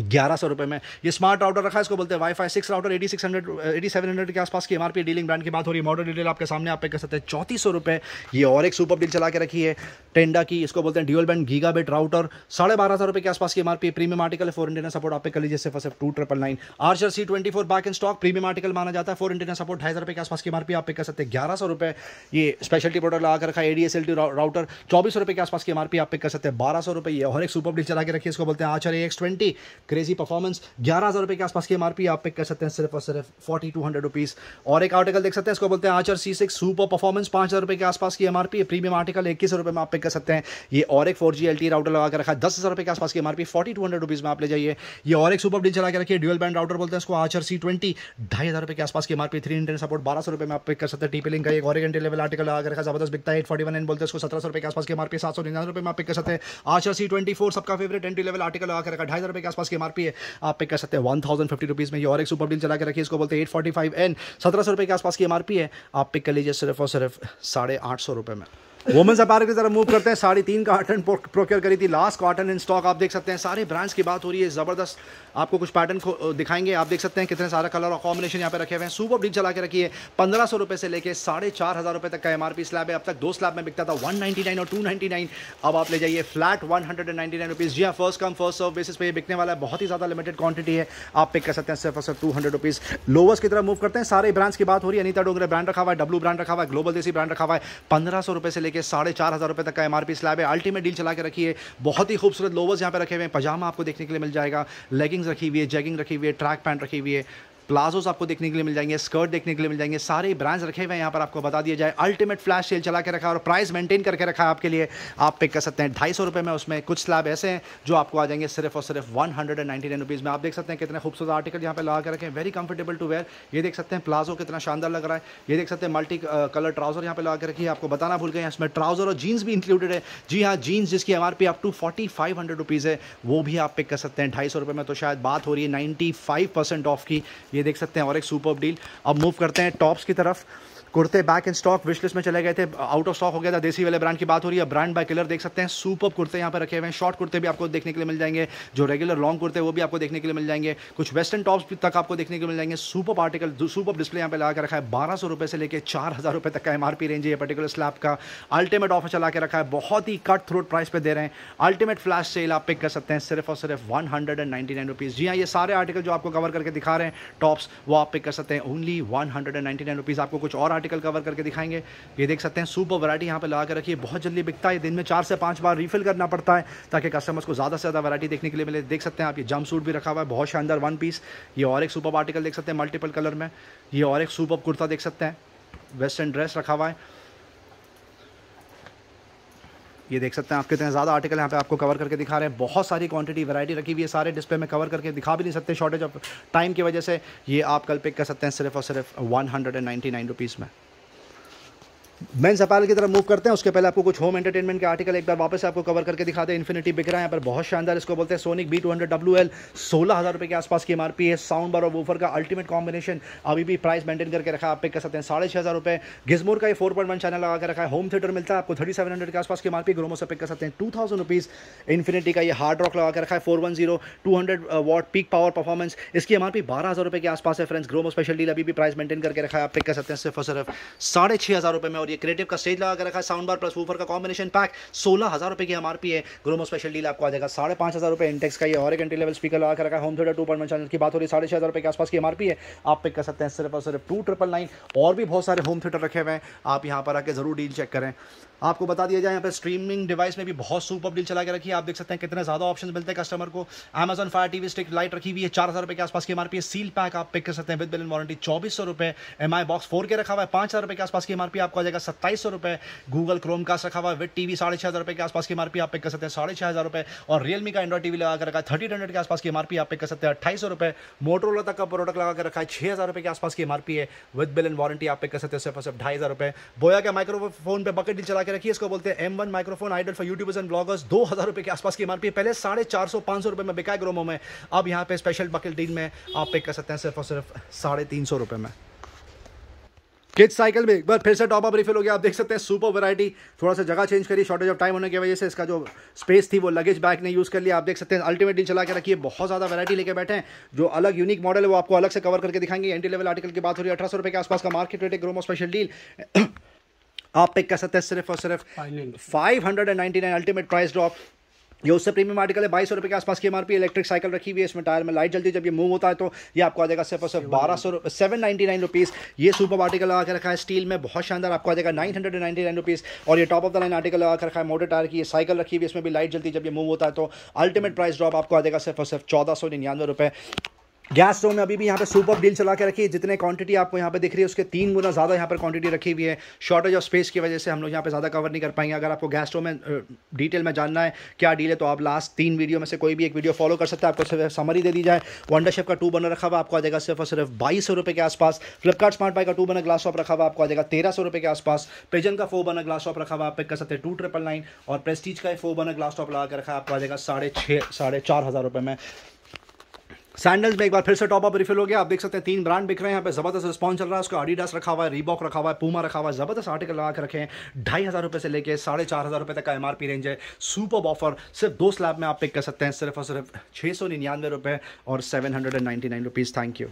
ग्यारह सौ रुपये में ये स्मार्ट राउटर रखा है इसको बोलते हैं wifi six router eighty six hundred eighty seven hundred के आसपास की एमआरपी डीलिंग ब्रांड की बात हो रही है मॉडल डिटेल आपके सामने आप पे कर सकते हैं चौतीस सौ रुपये ये और एक सुपर डील चला के रखी है टेंडा की इसको बोलते हैं dual band gigabit router साढ़े बारह सौ रुपये के आसपास की MRP premium article four antenna support आप पे कर लीजिए सिर्फ two triple nine Archer C twenty four back in stock premium article माना जाता है फोर इंटेना सपोर्ट ढाई रुपये के आसपास की एमआरपी आप पे कर सकते हैं ग्यारह सौ रुपये ये स्पेशलिटी प्रोडक्ट लगा कर रखा है एडीएसएल राउटर चौबीस सौ रुपये के आसपास की एमआरपी आप पे कर सकते हैं बारह सौ रुपये ये और एक सुपर डील चला के रखी है इसको बोलते हैं A X twenty crazy performance ग्यारह हज़ार रुपये के आसपास की एमआरपी आप पिक कर सकते हैं सिर्फ और सिर्फ फोर्टी टू हंड्रेड रुपीज़ और एक आर्टिकल देख सकते हैं इसको बोलते हैं Archer C six super performance पांच हज़ार रुपए के आसपास की एमआरपी प्रीमियम आर्टिकल इक्कीस रुपए में आप पिक कर सकते हैं ये और एक four G L T router लगा के रखा है दस हज़ार रुपए के आसपास की MRP forty two hundred rupees में आप ले जाइए ये और एक सुपर डी चला के रखिए ड्यूअल बैंड राउटर बोलते हैं इसको आचर सी ट्वेंटी ढाई हज़ार रुपए के आसपास की एमआरपी थ्री हंड्रेड सपोर्ट बारह सौ रुपए में आप पिक कर सकते हैं टीपी लिंक का एक और घंटे लेवल आर्टिकल लगा कर रखा जबरदस्त बिकता है एट फोर्टी वन एन बोलते इसको सत्रह सौ रुपए के आसपास की एमआरपी सात सौ निन्यानवे रुपए में आप पिक कर सकते हैं आचर सी ट्वेंटी फोर सबका फेवरेट एंटी लेवल आर्टिकल लगा कर रखा ढाई हज़ार के आसपास इसकी एमआरपी है आप पे कर सकते हैं वन थाउजेंड फिफ्टी रुपीज़ में ये और एक सुपर डील चला के रखिए इसको बोलते हैं एट फोर्टी फाइव एन सत्रह सौ रुपए के आसपास की एमआरपी है आप पे कर लीजिए सिर्फ और सिर्फ साढ़े आठ सौ रुपए में वुमेंस अपार की तरफ मूव करते हैं साढ़े तीन का आर्टन प्रोक्योर करी थी लास्ट कॉटन इन स्टॉक आप देख सकते हैं सारे ब्रांड्स की बात हो रही है ज़बरदस्त आपको कुछ पैटर्न दिखाएंगे आप देख सकते हैं कितने सारा कलर और कॉम्बिनेशन यहाँ पे रखे हुए हैं सुपर डील चला के रखी है पंद्रह सौ से लेकर साढ़े चार हज़ार रुपए तक का एमआरपी स्लैब है अब तक दो स्लैब में बिकता था वन नाइन्टी नाइन और टू नाइनटी नाइन अब आप ले जाइए flat one hundred and ninety nine rupees जी हाँ first come first serve basis पे ये बिकने वाला है बहुत ही ज़्यादा लिमिटेड क्वांटिटी है आप पिक कर सकते हैं सिर्फ और सिर्फ टू हंड्रेड रुपीज़ लोवर्स की तरफ मूव करते हैं सारे ब्रांड्स की बात हो रही है अनिता डोंगरे ब्रांड रखा हुआ है डब्लू ब्रांड रखा हुआ है ग्लोबल देसी ब्रांड रखा हुआ है पंद्रह सौ रुपए से लेकर साढ़े चार हज़ार रुपए तक का एमआरपी स्लैब है अल्टीमेट डील चला के रखी है बहुत ही खूबसूरत लोवर्स यहाँ पे रखे हुए हैं पजामा आपको देखने के लिए मिल जाएगा लेगिंग लेगिंग्स रखी हुई है जेगिंग रखी हुई है ट्रैक पैंट रखी हुई है प्लाजोज आपको देखने के लिए मिल जाएंगे स्कर्ट देखने के लिए मिल जाएंगे सारे ब्रांड्स रखे हुए हैं यहाँ पर आपको बता दिया जाए अल्टीमेट फ्लैश सेल चला के रखा और प्राइस मेंटेन करके रखा है आपके लिए आप पिक कर सकते हैं ढाई सौ में उसमें कुछ स्लैब ऐसे हैं जो आपको आ जाएंगे सिर्फ और सिर्फ one hundred and ninety nine में आप देख सकते हैं कितने खूबसूरत आर्टिकल यहाँ पर लगा के रखें वेरी कंफर्टेबल टू वेयर ये देख सकते हैं प्लाजो कितना शानदार लग रहा है ये देख सकते हैं मल्टी कलर ट्राउजर यहाँ पर लगा के रखिए आपको बताना भूल गए इसमें ट्राउजर और जीन्स भी इंक्लूडेड है जी हाँ जीन्स जिसकी M up to forty five hundred rupees है वो भी आप पिक कर सकते हैं ढाई सौ रुपये में तो शायद बात हो रही है नाइन्टी फाइव परसेंट ऑफ की ये देख सकते हैं और एक सुपर डील अब मूव करते हैं टॉप्स की तरफ कुर्ते बैक इन स्टॉक विश में चले गए थे आउट ऑफ स्टॉक हो गया था देसी वाले ब्रांड की बात हो रही है ब्रांड बाय कलर देख सकते हैं सुपर कुर्ते यहाँ पर रखे हुए हैं शॉर्ट कुर्ते भी आपको देखने के लिए मिल जाएंगे जो रेगुलर लॉन्ग कुर्ते वो भी आपको देखने के लिए मिल जाएंगे कुछ वेस्टर्न टॉप्स भी तक आपको देखने को मिल जाएंगे सुपर आर्टिकल सुपर डिस्प्ले यहाँ पे लगा रखा है बारह सौ से लेकर चार हज़ार तक का एम रेंज है पर्टिकुलर स्लैब का अल्टीमेट ऑफर चला के रखा है बहुत ही कट थ्रोट प्राइस पर दे रहे हैं अल्टीमेट फ्लैश सेल आप पिक कर सकते हैं सिर्फ और सिर्फ one hundred and nine rupees जी हाँ ये सारे आर्टिकल जो आपको कवर करके दिखा रहे हैं टॉप्स वो आप पिक कर सकते हैं only one hundred and nine आपको कुछ और आर्टिकल आर्टिकल कवर करके दिखाएंगे ये देख सकते हैं सुपर वैरायटी यहाँ पे लगा कर रखिए बहुत जल्दी बिकता है दिन में चार से पाँच बार रिफिल करना पड़ता है ताकि कस्टमर्स को ज़्यादा से ज़्यादा वैरायटी देखने के लिए मिले देख सकते हैं आप ये जम सूट भी रखा हुआ है बहुत शानदार वन पीस ये और एक सुपर आर्टिकल देख सकते हैं मल्टीपल कलर में ये और एक सुपर कुर्ता देख सकते हैं वेस्टर्न ड्रेस रखा हुआ है ये देख सकते हैं आप कितने ज़्यादा आर्टिकल यहाँ पे आपको कवर करके दिखा रहे हैं बहुत सारी क्वांटिटी वैरायटी रखी हुई है सारे डिस्प्ले में कवर करके दिखा भी नहीं सकते शॉर्टेज ऑफ टाइम की वजह से ये आप कल पिक कर सकते हैं सिर्फ और सिर्फ वन हंड्रेड में मेन सपाल की तरफ मूव करते हैं उसके पहले आपको कुछ होम एंटरटेनमेंट के आर्टिकल एक बार वापस आपको कवर करके दिखाते हैं इन्फिनिटी बिक रहा है यहाँ पर बहुत शानदार इसको बोलते हैं Sonic B two hundred W L सोलह हज़ार रुपये के आसपास की एम है साउंड बार और वूफर का अल्टीमेट कॉम्बिनेशन अभी भी प्राइस मेंटेन करके रखा है आप पे कर सकते हैं साढ़े छः हज़ार रुपये गिजमोर का ये फोर पॉइंट वन चैनल लगा के रखा है होम थिएटर मिलता है आपको थर्टी सेवन हंड्रेड के आसपास की एम ग्रोमो से पिक कर सकते हैं टू थाउजेंड रुपीज़ इन्फिनिटी का ये हार्ड रॉक लगा के रखा है four one zero two hundred watt peak power performance इसकी एम आर बारह हज़ार रुपये के आसपास है फ्रेंड्स ग्रोमो स्पेशल डील अभी भी प्राइस मेंटेन करके रखा है आप पिक कर सकते हैं सिर्फ और सिर्फ साढ़े छः हज़ार रुपये में और ये क्रिएटिव का स्टेज लगा के रखा है साउंड बार प्लस ऊपर का कॉम्बिनेशन पैक सोलह हज़ार रुपये की एम है ग्रोमो स्पेशल डील आपको आ जाएगा साढ़े पांच हज़ार रुपये इंटेक्स का ये और एक एंट्री लेवल स्पीकर लगा के रखा है home theatre two point channel की बात हो रही है साढ़े छह हज़ार रुपये के आसपास की एम है आप पिक कर सकते हैं सिर्फ और सिर्फ टू ट्रिपल नाइन और भी बहुत सारे होम थिएटर रखे हुए हैं आप यहाँ पर आकर ज़रूर डील चेक करें आपको बता दिया जाए यहाँ पर स्ट्रीमिंग डिवाइस में भी बहुत सुपर डील चला के रखी है आप देख सकते हैं कितने ज़्यादा ऑप्शन मिलते हैं कस्टमर को Amazon fire TV stick lite रखी हुई है चार हज़ार के आसपास की एमआरपी है सील पैक आप पिक कर सकते हैं विद इन वारंटी चौबीस सौ रुपए एम आई बॉक्स फोर के रखा हुआ है पांच हज़ार के आसपास की एमआरपी आपको आ जाएगा सत्ताईस सौ रुपए गूगल क्रोम का रखा हुआ है विद टी साढ़े छह हज़ार के आसपास की एमआरपी आप पिक कर सकते हैं साढ़े छह हज़ार रुपये और रियलमी का एंड्रॉड टीवी लगा रखा है थर्टी हंड्रेड के आसपास की एमआरपी आप पिक कर सकते हैं अट्ठाईस सौ रुपए मोटरोला तक का प्रोडक्ट लगा कर रखा है छह हज़ार रुपये के आसपास की एमआरपी है विद बिल इन वारंटी आप पिक कर सकते हैं सिर्फ सिर्फ ढाई हज़ार रुपये बोया के माइक्रोफोन पर बकेट डील चला के रखिए इसको बोलते हैं M one microphone ideal for YouTubers and bloggers दो हज़ार रुपये के आसपास की एमआरपी पहले साढ़े चार सौ पाँच सौ रुपये में बिका ग्रोमो में अब यहाँ पे स्पेशल बकल डील में आप पे कर सकते हैं सिर्फ और सिर्फ साढ़े तीन सौ रुपये में किच साइकिल में एक बार फिर से टॉप अप रिफिल हो गया आप देख सकते हैं सुपर वैरायटी थोड़ा सा जगह चेंज करी शॉर्टेज ऑफ टाइम होने की वजह से इसका जो स्पेस थी वो लगेज बैग ने यूज़ कर लिया आप देख सकते हैं अल्टीमेट डील चला के रखिए बहुत ज़्यादा वैरायटी लेके बैठे हैं जो अलग यूनिक मॉडल है वो आपको अलग से कवर करके दिखाएंगे एंटी लेवल आर्टिकल की बात हो रही है अठारह सौ रुपये के आसपास का मार्केट रेट है ग्रोमो स्पेशल डील आप पिक कर सकते हैं सिर्फ और सिर्फ five hundred and ninety nine ultimate price drop ये उससे प्रीमियम आर्टिकल है बाईस सौ के आसपास की एमआरपी इलेक्ट्रिक साइकिल रखी हुई है इसमें टायर में लाइट जलती है जब ये मूव होता है तो ये आपको आ जाएगा सिर्फ और सिर्फ बारह सौ सेवन नाइन्टी नाइन रुपीज़ ये सुपर आर्टिकल लगा के रखा है स्टील में बहुत शानदार आपको आ जाएगा nine hundred ninety nine rupees और ये top of the line article लगा के रखा है मोटर टायर की साइकिल रखी हुई है इसमें भी लाइट जलती है जब ये मूव होता है तो अल्टीमेट प्राइस ड्रॉप आपको आ जाएगा सिर्फ और सिर्फ चौदह सौ निन्यानवे रुपये गैस स्टोव में अभी भी यहाँ पे सुपर डील चला के रखी है जितने क्वांटिटी आपको यहाँ पे दिख रही है उसके तीन गुना ज़्यादा यहाँ पर क्वांटिटी रखी हुई है शॉर्टेज ऑफ स्पेस की वजह से हम लोग यहाँ पे ज़्यादा कवर नहीं कर पाएंगे अगर आपको गैस स्टोव में डिटेल में जानना है क्या डील है तो आप लास्ट तीन वीडियो में से कोई भी एक वीडियो फॉलो कर सकते हैं आपको समरी दे दी जाए वंडर शेफ का टू बर्नर रखा हुआ आपको आ जाएगा सिर्फ और सिर्फ बाईस सौ रुपये के आसपास फ्लिपकार्ट स्मार्ट बाई का टू बर्नर ग्लास टॉप रखा हुआ आपको आ जाएगा तेरह सौ रुपये के आसपास पेजन का फोर बर्नर ग्लास टॉप रखा हुआ आप पिक कर सकते हैं टू ट्रिपल नाइन और प्रेस्टीज का फोर बर्नर ग्लास टॉप लगा के रखा आपको आ जाएगा साढ़े छः साढ़े चार हज़ार रुपये में सैंडल्स में एक बार फिर से टॉप अप रिफिल हो गया आप देख सकते हैं तीन ब्रांड बिक रहे हैं यहाँ पे जबरदस्त रिस्पॉन्स चल रहा है उसका आडीडास रखा हुआ है रीबॉक रखा हुआ है पूमा रखा हुआ है जबरदस्त आर्टिकल लगा के रखे हैं ढाई हज़ार रुपये से लेके साढ़े चार हज़ार रुपये तक का एम रेंज है सुपर ऑफर सिर्फ दो स्लैब में आप पिक कर सकते हैं सिर्फ और सिर्फ छः सौ निन्यानवे रुपये और seven hundred and ninety nine rupees thank you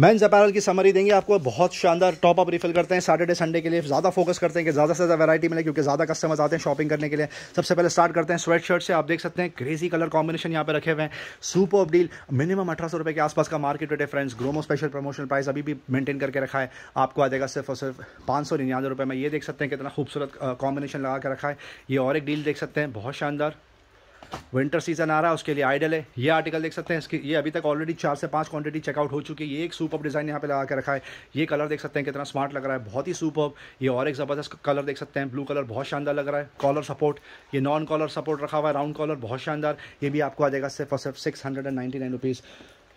men's apparel की समरी देंगे आपको बहुत शानदार टॉप अप रिफिल करते हैं सैटरडे संडे के लिए ज़्यादा फोकस करते हैं कि ज़्यादा से ज़्यादा वैरायटी मिले क्योंकि ज़्यादा कस्टमर्स आते हैं शॉपिंग करने के लिए सबसे पहले स्टार्ट करते हैं स्वेट शर्ट से आप देख सकते हैं क्रेजी कलर कॉम्बिनेशन यहाँ पे रखे हुए हैं सुपर डील मिनिमम अठारह सौ रुपये के आसपास का मार्केट रेट है friends Gromo special promotion price अभी भी मेंटेन करके रखा है आपको आ जाएगा सिर्फ और सिर्फ पाँच सौ निन्यानवे रुपये में ये देख सकते हैं कितना खूबसूरत कॉम्बिनेशन लगा के रखा है ये और एक डील देख सकते हैं बहुत शानदार विंटर सीजन आ रहा है उसके लिए आइडल है ये आर्टिकल देख सकते हैं इसकी ये अभी तक ऑलरेडी चार से पांच क्वांटिटी चेकआउट हो चुकी है ये एक सुपर डिज़ाइन यहाँ पे लगा के रखा है ये कलर देख सकते हैं कितना स्मार्ट लग रहा है बहुत ही सुपर ये और एक ज़बरदस्त कलर देख सकते हैं ब्लू कलर बहुत शानदार लग रहा है कॉलर सपोर्ट ये नॉन कॉलर सपोर्ट रखा हुआ है राउंड कॉलर बहुत शानदार ये भी आपको आ जाएगा सिर्फ और सिर्फ six hundred and ninety nine rupees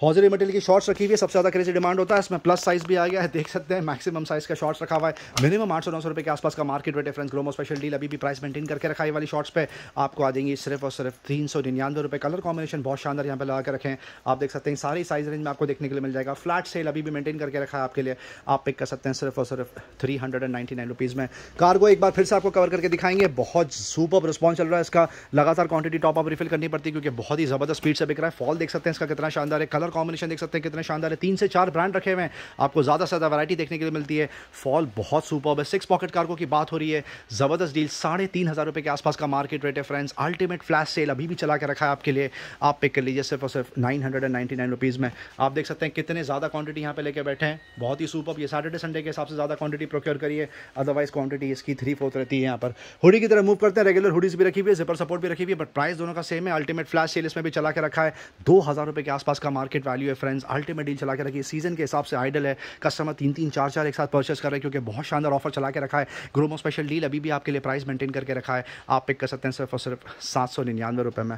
hosiery material की शॉर्ट्स रखी हुई है सबसे ज़्यादा क्रेजी डिमांड होता है इसमें प्लस साइज भी आ गया है देख सकते हैं मैक्सिमम साइज का शॉर्ट्स रखा हुआ है मिनिमम आठ सौ नौ सौ रुपये के आसपास का मार्केट रेट डिफरेंस ग्रोमो स्पेशल डील अभी भी प्राइस मेंटेन करके रखा है वाली शॉर्ट्स पे आपको आ देंगी सिर्फ और सिर्फ तीन सौ निन्यानवे रुपये कलर कॉम्बिनेशन बहुत शानदार यहाँ पे लगा के रखें आप देख सकते हैं सारी साइज रेंज में आपको देखने के लिए मिल जाएगा फ्लैट सेल अभी भी मेंटेन करके रखा है आपके लिए आप पिक कर सकते हैं सिर्फ और सिर्फ three hundred and ninety nine rupees में कार्गो एक बार फिर से आपको कवर करके दिखाएंगे बहुत सुपर रिस्पॉन्स चल रहा है इसका लगातार क्वांटिटी टॉप अप रिफिल करनी पड़ती है क्योंकि बहुत ही ज़बरदस्त स्पीड से बिक रहा है फॉल देख सकते हैं इसका कितना शानदार है कलर कॉम्बिनेशन देख सकते हैं कितने शानदार है तीन से चार ब्रांड रखे हुए हैं आपको ज़्यादा से ज़्यादा वैरायटी देखने के लिए मिलती है फॉल बहुत सुपर है सिक्स पॉकेट कार्गो की बात हो रही है ज़बरदस्त डील साढ़े तीन हज़ार रुपए के आसपास का मार्केट रेट है फ्रेंड्स अल्टीमेट फ्लैश सेल अभी भी चला के रखा है आपके लिए आप पिक कर लीजिए सिर्फ और सिर्फ nine hundred and nine rupees में आप देख सकते हैं कितने ज़्यादा क्वांटिटी यहाँ पे लेके बैठे हैं बहुत ही सुपर ये सैटरडे संडे के हिसाब से ज़्यादा क्वांटिटी प्रोक्योर करिए अदरवाइज क्वांटिटी इसकी थ्री फोर्थ रहती है यहाँ पर हुडी की तरह मूव करते हैं रेगुलर हुडीज भी रखी हुई है जिपर सपोर्ट भी रखी हुई है बट प्राइस दोनों का सेम है अल्टीमेट फ्लैश सेल इसमें भी चला के रखा है दो हज़ार रुपए के आसपास का मार्केट मार्केट वैल्यू है फ्रेंड्स अल्टीमेट डील चला के रखिए सीजन के हिसाब से आइडल है कस्टमर तीन तीन चार चार एक साथ परचेस कर रहे हैं क्योंकि बहुत शानदार ऑफर चला के रखा है ग्रोमो स्पेशल डील अभी भी आपके लिए प्राइस मेंटेन करके रखा है आप पिक कर सकते हैं सिर्फ और सिर्फ सात सौ निन्यानवे रुपये में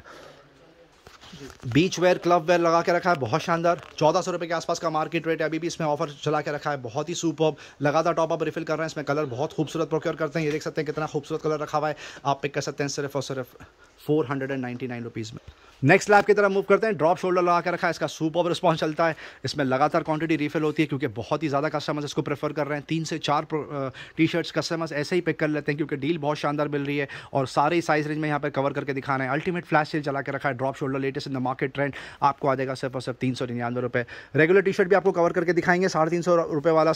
बीच वेयर क्लब वेयर लगा के रखा है बहुत शानदार चौदह सौ रुपये के आसपास का मार्केट रेट है अभी भी इसमें ऑफर चला के रखा है बहुत ही सुपर लगातार टॉप अप रिफिल कर रहे हैं इसमें कलर बहुत खूबसूरत प्रोक्योर करते हैं ये देख सकते हैं कितना खूबसूरत कलर रखा हुआ है आप पिक कर सकते हैं सिर्फ और सिर्फ four hundred and ninety nine में नेक्स्ट लैब की तरफ मूव करते हैं ड्रॉप शोल्डर लगा के रखा है इसका सुपर ऑफ रिस्पॉन्स चलता है इसमें लगातार क्वांटिटी रिफिल होती है क्योंकि बहुत ही ज़्यादा कस्टमर्स इसको प्रेफर कर रहे हैं तीन से चार टी शर्ट्स कस्टमर्स ऐसे ही पिक कर लेते हैं क्योंकि डील बहुत शानदार मिल रही है और सारे साइज रेंज में यहाँ पर कवर करके रहे हैं अल्टीमेट फ्लैश सेल चला के रखा है drop shoulder latest in the market trend आपको आ जाएगा सिर्फ और सिर्फ तीन सौ निन्यानवे रुपये रेगुलर टी शर्ट भी आपको कवर करके दिखाएंगे साढ़े तीन सौ रुपये वाला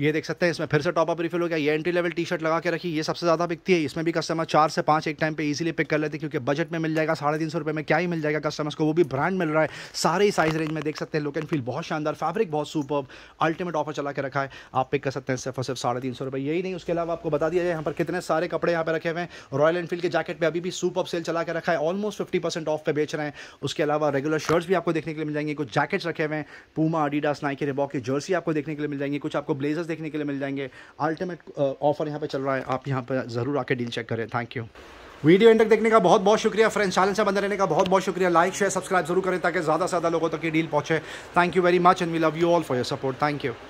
ये देख सकते हैं इसमें फिर से टॉप अप रिफिल हो गया ये एंट्री लेवल टी शर्ट लगा के रखी ये सबसे ज़्यादा बिकती है इसमें भी कस्टमर चार से पाँच एक टाइम पे इजीली पिक कर लेते हैं क्योंकि बजट में मिल जाएगा साढ़े तीन सौ रुपये में क्या ही मिल जाएगा कस्टमर्स को वो भी ब्रांड मिल रहा है सारे साइज रेंज में देख सकते हैं लुक एंड फील बहुत शानदार फैब्रिक बहुत सुपर अल्टीमेट ऑफर चला के रखा है आप पिक कर सकते हैं सिर्फ और सिर्फ साढ़े तीन सौ रुपये यही नहीं उसके अलावा आपको बता दिया जाए यहाँ पर कितने सारे कपड़े यहाँ पर रखे हुए हैं रॉयल एनफील्ड के जैकेट पर अभी भी ऑफ सेल चला के रखा है ऑलमोस्ट फिफ्टी परसेंट ऑफ पे बेच रहे हैं उसके अलावा रेगुलर शर्ट्स भी आपको देखने के लिए मिल जाएंगे कुछ जैकेट्स रखे हुए हैं पूमा अडीडास नाइके रिबॉक की जर्सी आपको देखने के लिए मिल जाएंगे कुछ आपको ब्लेजर ऑफर्स देखने के लिए मिल जाएंगे अल्टीमेट ऑफर uh, यहाँ पे चल रहा है आप यहाँ पर ज़रूर आके डील चेक करें थैंक यू वीडियो एंड तक देखने का बहुत बहुत शुक्रिया फ्रेंड्स चैनल से बंद रहने का बहुत बहुत शुक्रिया लाइक शेयर सब्सक्राइब जरूर करें ताकि ज़्यादा से ज़्यादा लोगों तक ये डील पहुंचे thank you very much and we love you all for your support thank you